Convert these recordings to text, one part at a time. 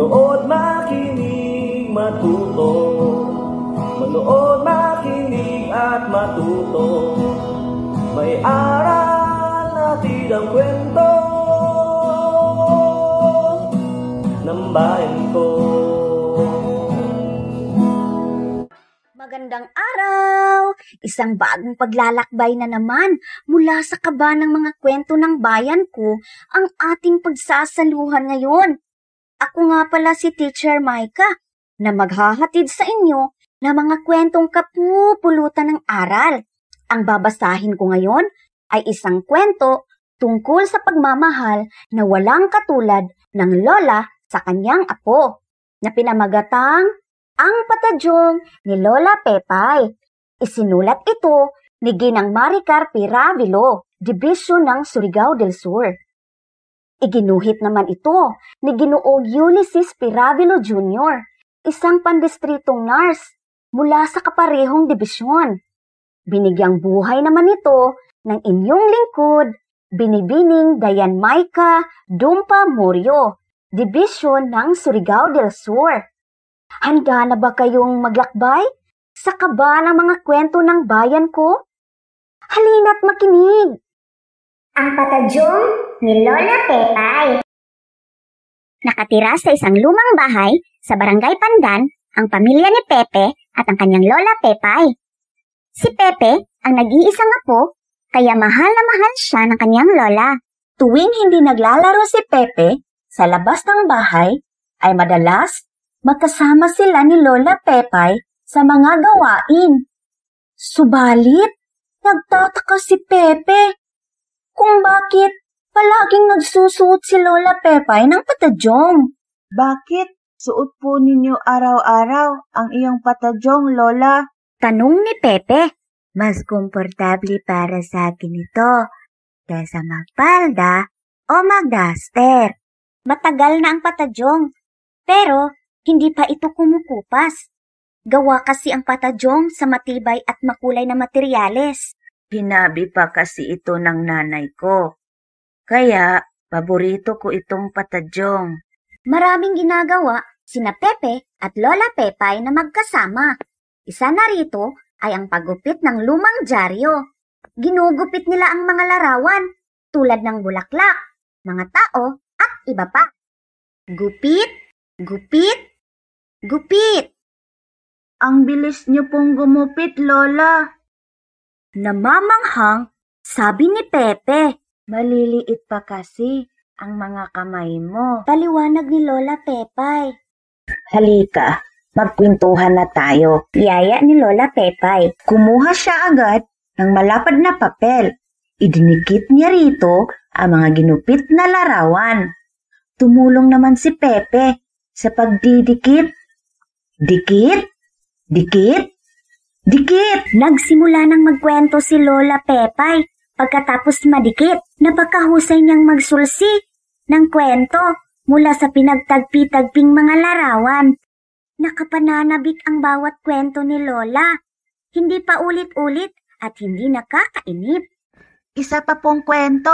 Manood, makinig, matuto Manood, makinig at matuto May aral natin ang kwento ng bayan ko Magandang araw! Isang bagong paglalakbay na naman mula sa kaba ng mga kwento ng bayan ko ang ating pagsasaluhan ngayon ako nga pala si Teacher Mika na maghahatid sa inyo na mga kwentong kapupulutan ng aral. Ang babasahin ko ngayon ay isang kwento tungkol sa pagmamahal na walang katulad ng lola sa kanyang apo na pinamagatang Ang Patadyong ni Lola Pepay. Isinulat ito ni Ginang Maricar Piravilo, Division ng Surigao del Sur. Iginuhit naman ito ni Ginoong Ulysses Piravilo Jr., isang pandistritong nurse mula sa kaparehong dibisyon. Binigyang buhay naman ito ng inyong lingkod, Binibining Dayan Maika Dumpa Murio, Division ng Surigao del Sur. Handa na ba kayong maglakbay sa kaba ng mga kwento ng bayan ko? Halina't makinig! Ang patadyong ni Lola Pepay. Nakatira sa isang lumang bahay sa Barangay Pandan ang pamilya ni Pepe at ang kanyang Lola Pepay. Si Pepe ang nag-iisang apo kaya mahal na mahal siya ng kanyang Lola. Tuwing hindi naglalaro si Pepe sa labas ng bahay ay madalas magkasama sila ni Lola Pepay sa mga gawain. Subalit, nagtataka si Pepe kung bakit Palaging nagsusuot si Lola Pepay ng patadyong. Bakit? Suot po ninyo araw-araw ang iyong patadyong, Lola. Tanong ni Pepe. Mas komportable para sa akin ito kaysa magpalda o magdaster. Matagal na ang patadyong, pero hindi pa ito kumukupas. Gawa kasi ang patadyong sa matibay at makulay na materyales. Hinabi pa kasi ito ng nanay ko. Kaya, paborito ko itong patadyong. Maraming ginagawa sina Pepe at Lola Pepay na magkasama. Isa na rito ay ang paggupit ng lumang dyaryo. Ginugupit nila ang mga larawan tulad ng bulaklak, mga tao at iba pa. Gupit, gupit, gupit. Ang bilis niyo pong gumupit, Lola. Namamanghang, sabi ni Pepe. Maliliit pa kasi ang mga kamay mo. Paliwanag ni Lola Pepay. Halika, magkwentuhan na tayo. Yaya ni Lola Pepay. Kumuha siya agad ng malapad na papel. Idinikit niya rito ang mga ginupit na larawan. Tumulong naman si Pepe sa pagdidikit. Dikit, dikit, dikit. Nagsimula ng magkwento si Lola Pepay pagkatapos madikit napakahusay niyang magsulsi ng kwento mula sa pinagtagpitagping mga larawan. Nakapananabik ang bawat kwento ni Lola. Hindi pa ulit-ulit at hindi nakakainip. Isa pa pong kwento.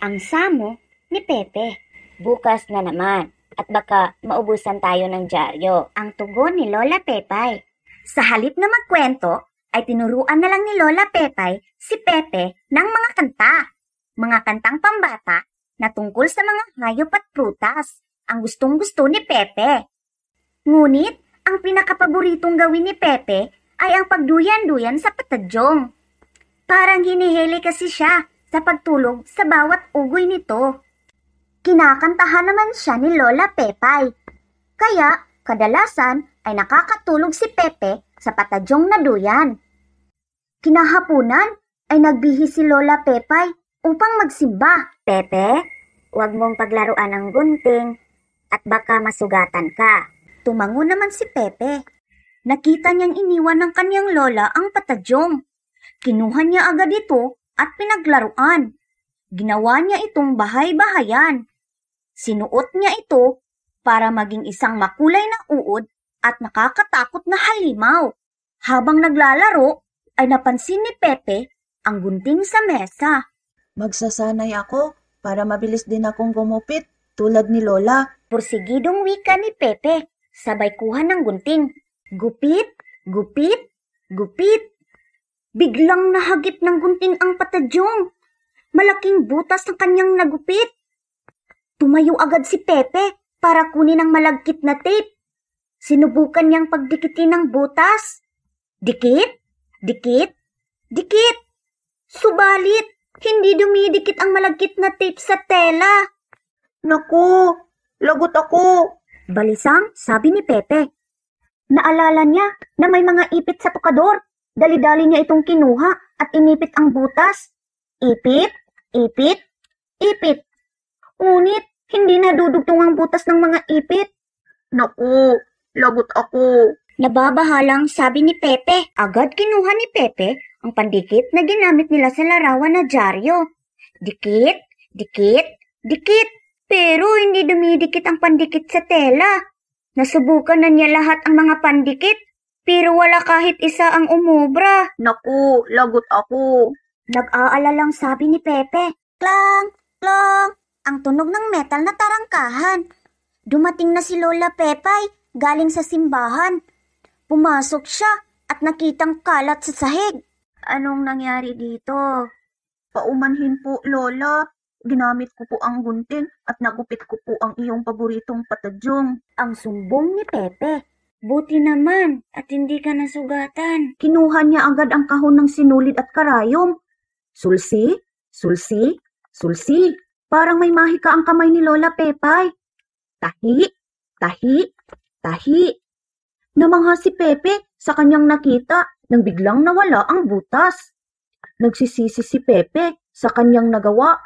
Ang samo ni Pepe. Bukas na naman at baka maubusan tayo ng dyaryo. Ang tugon ni Lola Pepay. Sa halip na magkwento, ay tinuruan na lang ni Lola Pepay si Pepe ng mga kanta mga kantang pambata na tungkol sa mga hayop at prutas ang gustong-gusto ni Pepe. Ngunit, ang pinakapaboritong gawin ni Pepe ay ang pagduyan-duyan sa patadyong. Parang hinihili kasi siya sa pagtulog sa bawat ugoy nito. Kinakantahan naman siya ni Lola Pepay. Kaya, kadalasan ay nakakatulog si Pepe sa patadyong na duyan. Kinahapunan ay nagbihi si Lola Pepay upang magsimba. Pepe, huwag mong paglaruan ang gunting at baka masugatan ka. Tumango naman si Pepe. Nakita niyang iniwan ng kanyang lola ang patadyong. Kinuha niya agad ito at pinaglaruan. Ginawa niya itong bahay-bahayan. Sinuot niya ito para maging isang makulay na uod at nakakatakot na halimaw. Habang naglalaro, ay napansin ni Pepe ang gunting sa mesa. Magsasanay ako para mabilis din akong gumupit tulad ni Lola. Pursigidong wika ni Pepe, sabay kuha ng gunting. Gupit, gupit, gupit. Biglang nahagip ng gunting ang patadyong. Malaking butas ng kanyang nagupit. Tumayo agad si Pepe para kunin ang malagkit na tape. Sinubukan niyang pagdikitin ng butas. Dikit, dikit, dikit. Subalit, hindi dumidikit ang malagkit na tape sa tela. Naku, lagot ako. Balisang sabi ni Pepe. Naalala niya na may mga ipit sa tukador. Dali-dali niya itong kinuha at inipit ang butas. Ipit, ipit, ipit. Ngunit hindi na nadudugtong ang butas ng mga ipit. Naku, lagot ako. Nababahalang sabi ni Pepe. Agad kinuha ni Pepe ang pandikit na ginamit nila sa larawan na dyaryo. Dikit, dikit, dikit, pero hindi dumidikit ang pandikit sa tela. Nasubukan na niya lahat ang mga pandikit, pero wala kahit isa ang umubra. Naku, lagot ako. nag lang sabi ni Pepe. Klang, klang, ang tunog ng metal na tarangkahan. Dumating na si Lola Pepay galing sa simbahan. Pumasok siya at nakitang kalat sa sahig anong nangyari dito? Paumanhin po, Lola. Ginamit ko po ang gunting at nagupit ko po ang iyong paboritong patadyong. Ang sumbong ni Pepe. Buti naman at hindi ka nasugatan. Kinuha niya agad ang kahon ng sinulid at karayom. Sulsi, sulsi, sulsi. Parang may mahika ang kamay ni Lola Pepay. Tahi, tahi, tahi. Namangha si Pepe sa kanyang nakita nang biglang nawala ang butas. Nagsisisi si Pepe sa kanyang nagawa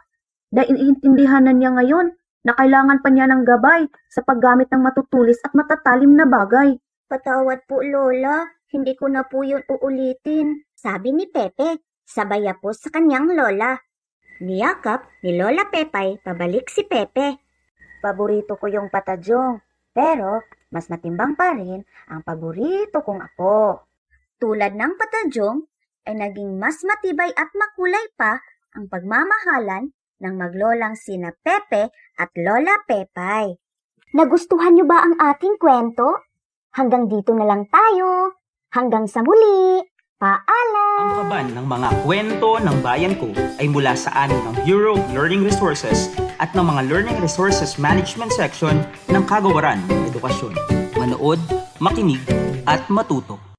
dahil iintindihan na niya ngayon na kailangan pa niya ng gabay sa paggamit ng matutulis at matatalim na bagay. Patawad po, Lola. Hindi ko na po yun uulitin. Sabi ni Pepe, sabaya po sa kanyang Lola. Niyakap ni Lola Pepay pabalik si Pepe. Paborito ko yung patadyong, pero mas matimbang pa rin ang paborito kong apo. Tulad ng patadyong, ay naging mas matibay at makulay pa ang pagmamahalan ng maglolang sina Pepe at Lola Pepay. Nagustuhan niyo ba ang ating kwento? Hanggang dito na lang tayo. Hanggang sa muli. Paalam! Ang kaban ng mga kwento ng bayan ko ay mula sa ani ng Bureau of Learning Resources at ng mga Learning Resources Management Section ng Kagawaran ng Edukasyon. Manood, makinig, at matuto.